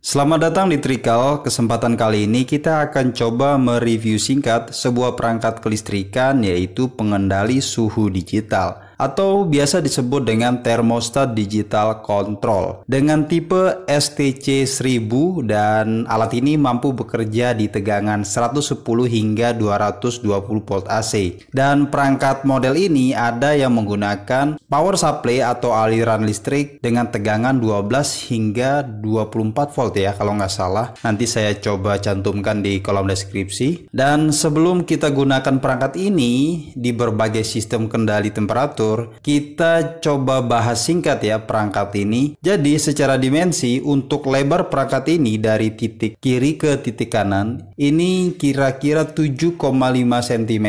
Selamat datang di Trikal. Kesempatan kali ini kita akan coba mereview singkat sebuah perangkat kelistrikan yaitu pengendali suhu digital atau biasa disebut dengan termostat digital control dengan tipe STC 1000 dan alat ini mampu bekerja di tegangan 110 hingga 220 volt AC dan perangkat model ini ada yang menggunakan power supply atau aliran listrik dengan tegangan 12 hingga 24 volt ya kalau nggak salah nanti saya coba cantumkan di kolom deskripsi dan sebelum kita gunakan perangkat ini di berbagai sistem kendali temperatur kita coba bahas singkat ya perangkat ini. Jadi secara dimensi untuk lebar perangkat ini dari titik kiri ke titik kanan ini kira-kira 7,5 cm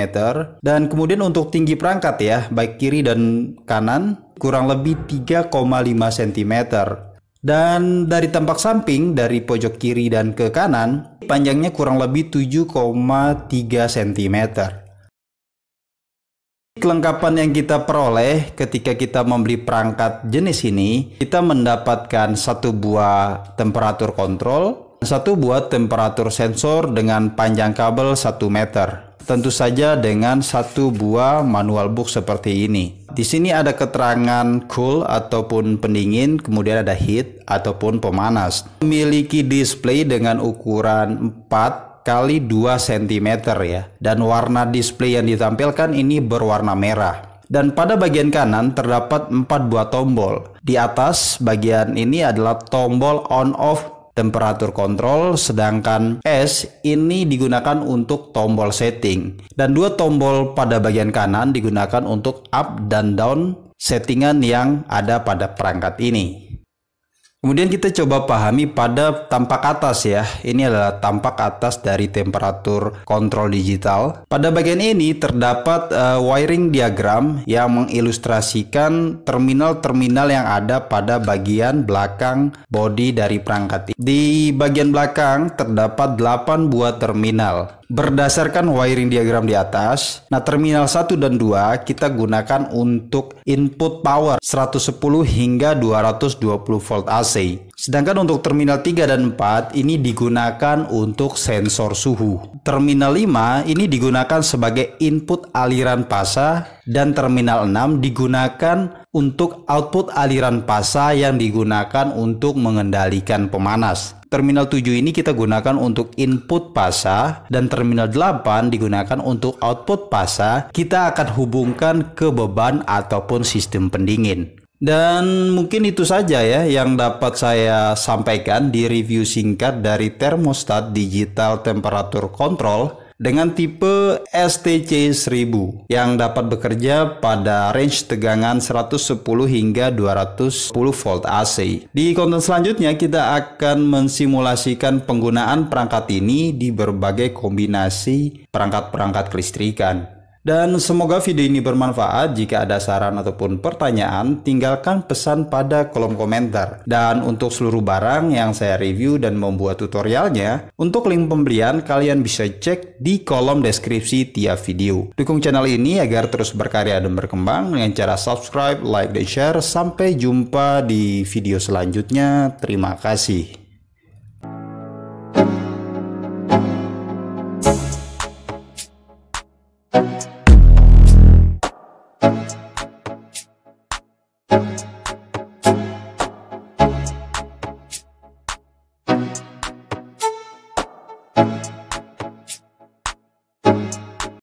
dan kemudian untuk tinggi perangkat ya baik kiri dan kanan kurang lebih 3,5 cm. Dan dari tampak samping dari pojok kiri dan ke kanan panjangnya kurang lebih 7,3 cm. Kelengkapan yang kita peroleh ketika kita membeli perangkat jenis ini, kita mendapatkan satu buah temperatur kontrol, satu buah temperatur sensor dengan panjang kabel 1 meter. Tentu saja dengan satu buah manual book seperti ini. Di sini ada keterangan cool ataupun pendingin, kemudian ada heat ataupun pemanas. Memiliki display dengan ukuran 4 kali 2 cm ya. Dan warna display yang ditampilkan ini berwarna merah dan pada bagian kanan terdapat 4 buah tombol. Di atas bagian ini adalah tombol on off temperatur kontrol sedangkan S ini digunakan untuk tombol setting dan dua tombol pada bagian kanan digunakan untuk up dan down settingan yang ada pada perangkat ini. Kemudian kita coba pahami pada tampak atas ya. Ini adalah tampak atas dari temperatur kontrol digital. Pada bagian ini terdapat uh, wiring diagram yang mengilustrasikan terminal-terminal yang ada pada bagian belakang body dari perangkat. Di bagian belakang terdapat 8 buah terminal. Berdasarkan wiring diagram di atas, nah terminal 1 dan 2 kita gunakan untuk input power 110 hingga 220 volt AC. Sedangkan untuk terminal 3 dan 4 ini digunakan untuk sensor suhu. Terminal 5 ini digunakan sebagai input aliran pasah dan terminal 6 digunakan untuk output aliran pasa yang digunakan untuk mengendalikan pemanas. Terminal 7 ini kita gunakan untuk input pasa dan terminal 8 digunakan untuk output pasa. Kita akan hubungkan ke beban ataupun sistem pendingin. Dan mungkin itu saja ya yang dapat saya sampaikan di review singkat dari termostat digital temperatur control dengan tipe STC 1000 yang dapat bekerja pada range tegangan 110 hingga 210 volt AC. Di konten selanjutnya kita akan mensimulasikan penggunaan perangkat ini di berbagai kombinasi perangkat-perangkat kelistrikan. Dan semoga video ini bermanfaat. Jika ada saran ataupun pertanyaan, tinggalkan pesan pada kolom komentar. Dan untuk seluruh barang yang saya review dan membuat tutorialnya, untuk link pembelian kalian bisa cek di kolom deskripsi tiap video. Dukung channel ini agar terus berkarya dan berkembang dengan cara subscribe, like, dan share. Sampai jumpa di video selanjutnya. Terima kasih.